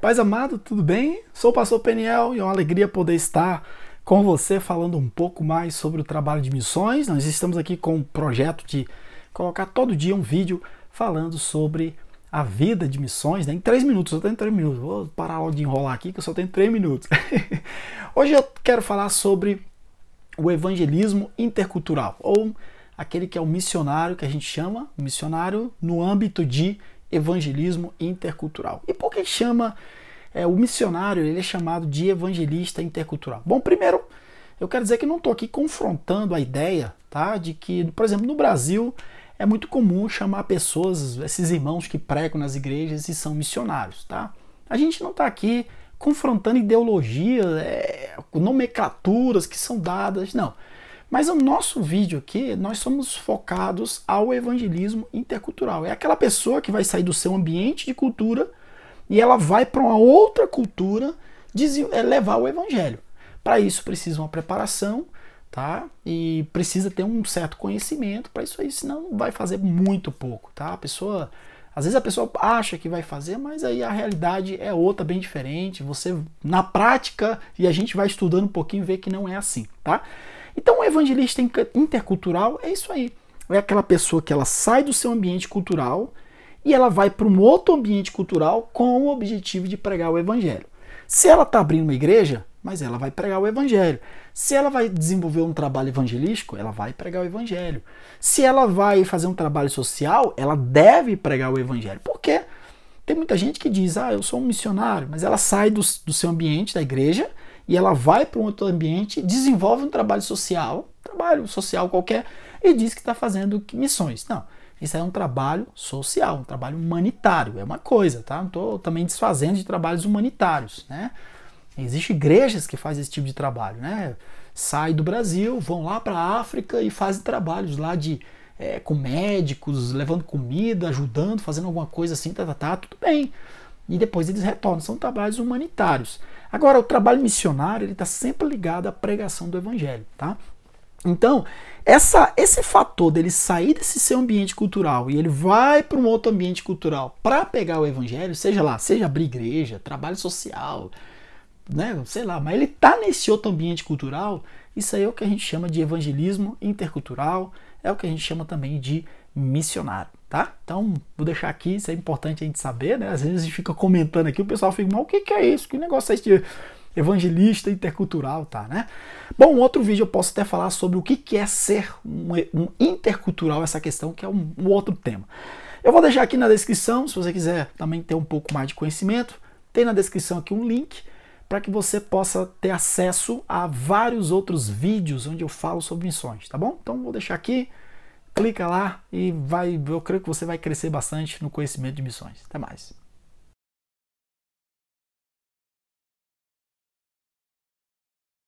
Paz amado, tudo bem? Sou o pastor Peniel e é uma alegria poder estar com você falando um pouco mais sobre o trabalho de missões. Nós estamos aqui com um projeto de colocar todo dia um vídeo falando sobre a vida de missões né? em três minutos. Eu tenho três minutos, vou parar logo de enrolar aqui que eu só tenho três minutos. Hoje eu quero falar sobre o evangelismo intercultural ou aquele que é o missionário que a gente chama, missionário no âmbito de evangelismo intercultural. E por que chama é, o missionário, ele é chamado de evangelista intercultural? Bom, primeiro, eu quero dizer que não estou aqui confrontando a ideia tá, de que, por exemplo, no Brasil é muito comum chamar pessoas, esses irmãos que pregam nas igrejas e são missionários. Tá? A gente não está aqui confrontando ideologias, é, nomenclaturas que são dadas, não. Mas o nosso vídeo aqui, nós somos focados ao evangelismo intercultural. É aquela pessoa que vai sair do seu ambiente de cultura e ela vai para uma outra cultura é, levar o evangelho. Para isso precisa uma preparação, tá? E precisa ter um certo conhecimento para isso aí, senão vai fazer muito pouco, tá? A pessoa, às vezes a pessoa acha que vai fazer, mas aí a realidade é outra, bem diferente. Você na prática e a gente vai estudando um pouquinho, vê que não é assim, tá? Então, o evangelista intercultural é isso aí. É aquela pessoa que ela sai do seu ambiente cultural e ela vai para um outro ambiente cultural com o objetivo de pregar o evangelho. Se ela está abrindo uma igreja, mas ela vai pregar o evangelho. Se ela vai desenvolver um trabalho evangelístico, ela vai pregar o evangelho. Se ela vai fazer um trabalho social, ela deve pregar o evangelho. Por quê? Tem muita gente que diz, ah, eu sou um missionário, mas ela sai do, do seu ambiente, da igreja, e ela vai para um outro ambiente, desenvolve um trabalho social, trabalho social qualquer, e diz que está fazendo missões. Não, isso é um trabalho social, um trabalho humanitário, é uma coisa, tá? Não estou também desfazendo de trabalhos humanitários, né? Existem igrejas que fazem esse tipo de trabalho, né? Saem do Brasil, vão lá para a África e fazem trabalhos lá de é, com médicos, levando comida, ajudando, fazendo alguma coisa assim, tá, tá, tá, tudo bem e depois eles retornam. São trabalhos humanitários. Agora, o trabalho missionário ele está sempre ligado à pregação do evangelho, tá? Então, essa, esse fator dele sair desse seu ambiente cultural e ele vai para um outro ambiente cultural para pegar o evangelho, seja lá, seja abrir igreja, trabalho social, né, sei lá, mas ele está nesse outro ambiente cultural isso aí é o que a gente chama de evangelismo intercultural, é o que a gente chama também de missionário, tá? Então, vou deixar aqui, isso é importante a gente saber, né? Às vezes a gente fica comentando aqui, o pessoal fica, mas o que, que é isso? Que negócio é esse de evangelista intercultural, tá, né? Bom, outro vídeo eu posso até falar sobre o que, que é ser um, um intercultural, essa questão, que é um, um outro tema. Eu vou deixar aqui na descrição, se você quiser também ter um pouco mais de conhecimento, tem na descrição aqui um link para que você possa ter acesso a vários outros vídeos onde eu falo sobre missões, tá bom? Então vou deixar aqui, clica lá e vai, eu creio que você vai crescer bastante no conhecimento de missões. Até mais.